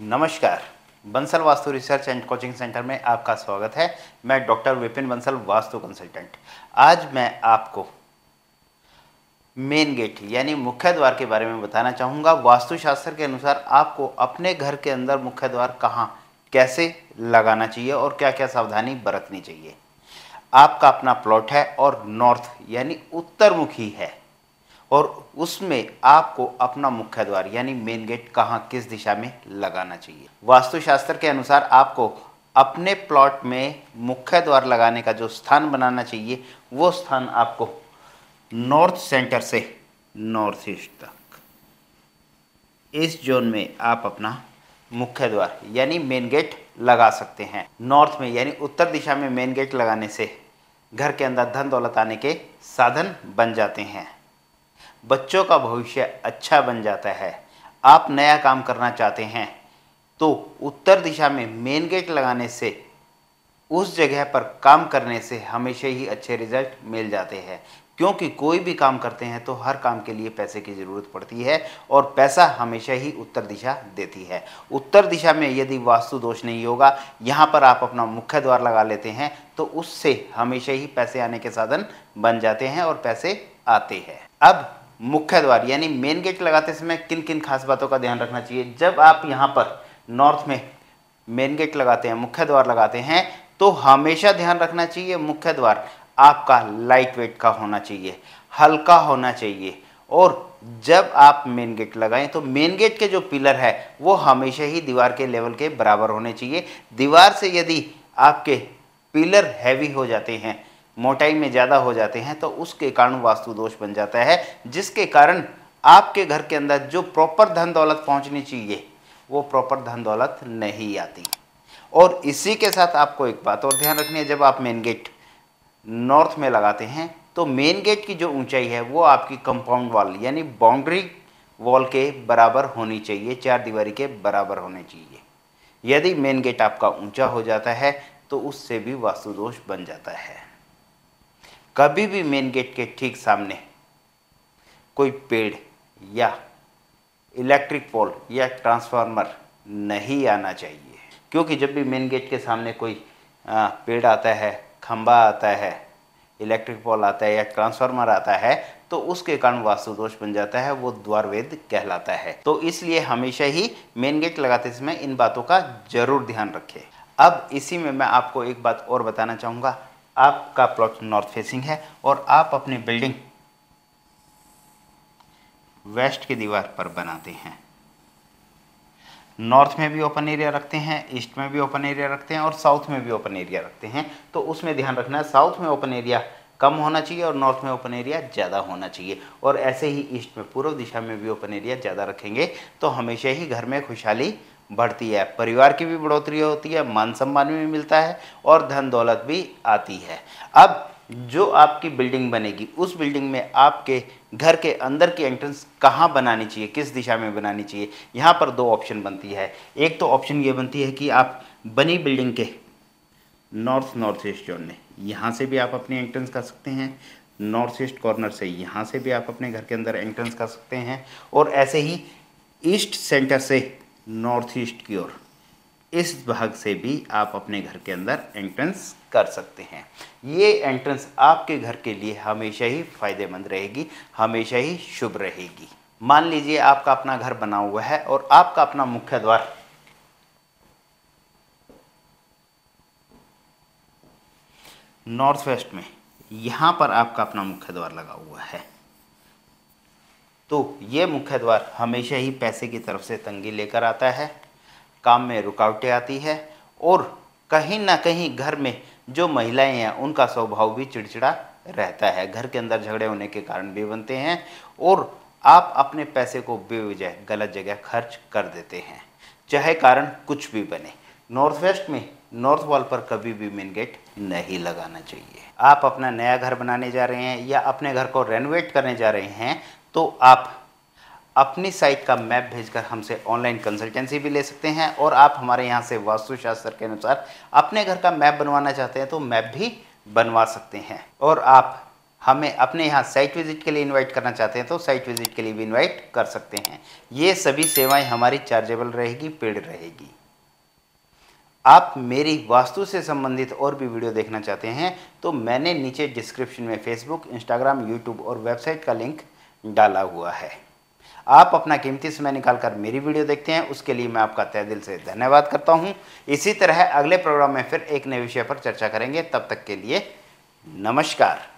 नमस्कार Bansal Vastu research and coaching centre में आपका स्वागत है मैं डॉक्टर विपिन बंसल वास्तु कंसल्टेंट आज मैं आपको मेन गेट यानी मुख्य द्वार के बारे में बताना चाहूँगा वास्तुशास्त्र के अनुसार आपको अपने घर के अंदर मुख्य द्वार कहाँ कैसे लगाना चाहिए और क्या क्या सावधानी बरतनी चाहिए आपका अपना प्लॉट है और नॉर्थ यानी उत्तरमुखी है और उसमें आपको अपना मुख्य द्वार यानी मेन गेट कहाँ किस दिशा में लगाना चाहिए वास्तुशास्त्र के अनुसार आपको अपने प्लॉट में मुख्य द्वार लगाने का जो स्थान बनाना चाहिए वो स्थान आपको नॉर्थ सेंटर से नॉर्थ ईस्ट तक इस जोन में आप अपना मुख्य द्वार यानी मेन गेट लगा सकते हैं नॉर्थ में यानी उत्तर दिशा में मेन गेट लगाने से घर के अंदर धन दौलत आने के साधन बन जाते हैं बच्चों का भविष्य अच्छा बन जाता है आप नया काम करना चाहते हैं तो उत्तर दिशा में मेन गेट लगाने से उस जगह पर काम करने से हमेशा ही अच्छे रिजल्ट मिल जाते हैं क्योंकि कोई भी काम करते हैं तो हर काम के लिए पैसे की ज़रूरत पड़ती है और पैसा हमेशा ही उत्तर दिशा देती है उत्तर दिशा में यदि वास्तु दोष नहीं होगा यहाँ पर आप अपना मुख्य द्वार लगा लेते हैं तो उससे हमेशा ही पैसे आने के साधन बन जाते हैं और पैसे आते हैं अब मुख्य द्वार यानी मेन गेट लगाते समय किन किन खास बातों का ध्यान रखना चाहिए जब आप यहाँ पर नॉर्थ में मेन गेट लगाते हैं मुख्य द्वार लगाते हैं तो हमेशा ध्यान रखना चाहिए मुख्य द्वार आपका लाइट वेट का होना चाहिए हल्का होना चाहिए और जब आप मेन गेट लगाएं तो मेन गेट के जो पिलर है वो हमेशा ही दीवार के लेवल के बराबर होने चाहिए दीवार से यदि आपके पिलर हैवी हो जाते हैं मोटाई में ज़्यादा हो जाते हैं तो उसके कारण वास्तु दोष बन जाता है जिसके कारण आपके घर के अंदर जो प्रॉपर धन दौलत पहुंचनी चाहिए वो प्रॉपर धन दौलत नहीं आती और इसी के साथ आपको एक बात और ध्यान रखनी है जब आप मेन गेट नॉर्थ में लगाते हैं तो मेन गेट की जो ऊंचाई है वो आपकी कंपाउंड वॉल यानी बाउंड्री वॉल के बराबर होनी चाहिए चार दीवारी के बराबर होने चाहिए यदि मेन गेट आपका ऊंचा हो जाता है तो उससे भी वास्तु दोष बन जाता है कभी भी मेन गेट के ठीक सामने कोई पेड़ या इलेक्ट्रिक पोल या ट्रांसफार्मर नहीं आना चाहिए क्योंकि जब भी मेन गेट के सामने कोई पेड़ आता है खंबा आता है इलेक्ट्रिक पोल आता है या ट्रांसफार्मर आता है तो उसके कारण वास्तुदोष बन जाता है वो द्वारवेद कहलाता है तो इसलिए हमेशा ही मेन गेट लगाते समय इन बातों का जरूर ध्यान रखें अब इसी में मैं आपको एक बात और बताना चाहूँगा आपका प्लॉट नॉर्थ फेसिंग है और आप अपनी बिल्डिंग वेस्ट की दीवार पर बनाते हैं नॉर्थ में भी ओपन एरिया रखते हैं ईस्ट में भी ओपन एरिया रखते हैं और साउथ में भी ओपन एरिया रखते हैं तो उसमें ध्यान रखना है साउथ में ओपन एरिया कम होना चाहिए और नॉर्थ में ओपन एरिया ज़्यादा होना चाहिए और ऐसे ही ईस्ट में पूर्व दिशा में भी ओपन एरिया ज़्यादा रखेंगे तो हमेशा ही घर में खुशहाली बढ़ती है परिवार की भी बढ़ोतरी होती है मान सम्मान भी मिलता है और धन दौलत भी आती है अब जो आपकी बिल्डिंग बनेगी उस बिल्डिंग में आपके घर के अंदर की एंट्रेंस कहाँ बनानी चाहिए किस दिशा में बनानी चाहिए यहाँ पर दो ऑप्शन बनती है एक तो ऑप्शन ये बनती है कि आप बनी बिल्डिंग के नॉर्थ नॉर्थ ईस्ट जोन में यहाँ से भी आप अपनी एंट्रेंस कर सकते हैं नॉर्थ ईस्ट कॉर्नर से यहाँ से भी आप अपने घर के अंदर एंट्रेंस कर सकते हैं और ऐसे ही ईस्ट सेंटर से नॉर्थ ईस्ट की ओर इस भाग से भी आप अपने घर के अंदर एंट्रेंस कर सकते हैं ये एंट्रेंस आपके घर के लिए हमेशा ही फायदेमंद रहेगी हमेशा ही शुभ रहेगी मान लीजिए आपका अपना घर बना हुआ है और आपका अपना मुख्य द्वार नॉर्थ वेस्ट में यहाँ पर आपका अपना मुख्य द्वार लगा हुआ है तो ये मुख्य द्वार हमेशा ही पैसे की तरफ से तंगी लेकर आता है काम में रुकावटें आती है और कहीं ना कहीं घर में जो महिलाएं हैं उनका स्वभाव भी चिड़चिड़ा रहता है घर के अंदर झगड़े होने के कारण भी बनते हैं और आप अपने पैसे को बेवजह गलत जगह खर्च कर देते हैं चाहे कारण कुछ भी बने नॉर्थ वेस्ट में नॉर्थ वॉल पर कभी भी मेन गेट नहीं लगाना चाहिए आप अपना नया घर बनाने जा रहे हैं या अपने घर को रेनोवेट करने जा रहे हैं तो आप अपनी साइट का मैप भेजकर हमसे ऑनलाइन कंसल्टेंसी भी ले सकते हैं और आप हमारे यहाँ से वास्तुशास्त्र के अनुसार अपने घर का मैप बनवाना चाहते हैं तो मैप भी बनवा सकते हैं और आप हमें अपने यहाँ साइट विजिट के लिए इनवाइट करना चाहते हैं तो साइट विजिट के लिए भी इनवाइट कर सकते हैं ये सभी सेवाएं हमारी चार्जेबल रहेगी पेड रहेगी आप मेरी वास्तु से संबंधित और भी वीडियो देखना चाहते हैं तो मैंने नीचे डिस्क्रिप्शन में फेसबुक इंस्टाग्राम यूट्यूब और वेबसाइट का लिंक डाला हुआ है आप अपना कीमती समय निकालकर मेरी वीडियो देखते हैं उसके लिए मैं आपका तय दिल से धन्यवाद करता हूँ इसी तरह अगले प्रोग्राम में फिर एक नए विषय पर चर्चा करेंगे तब तक के लिए नमस्कार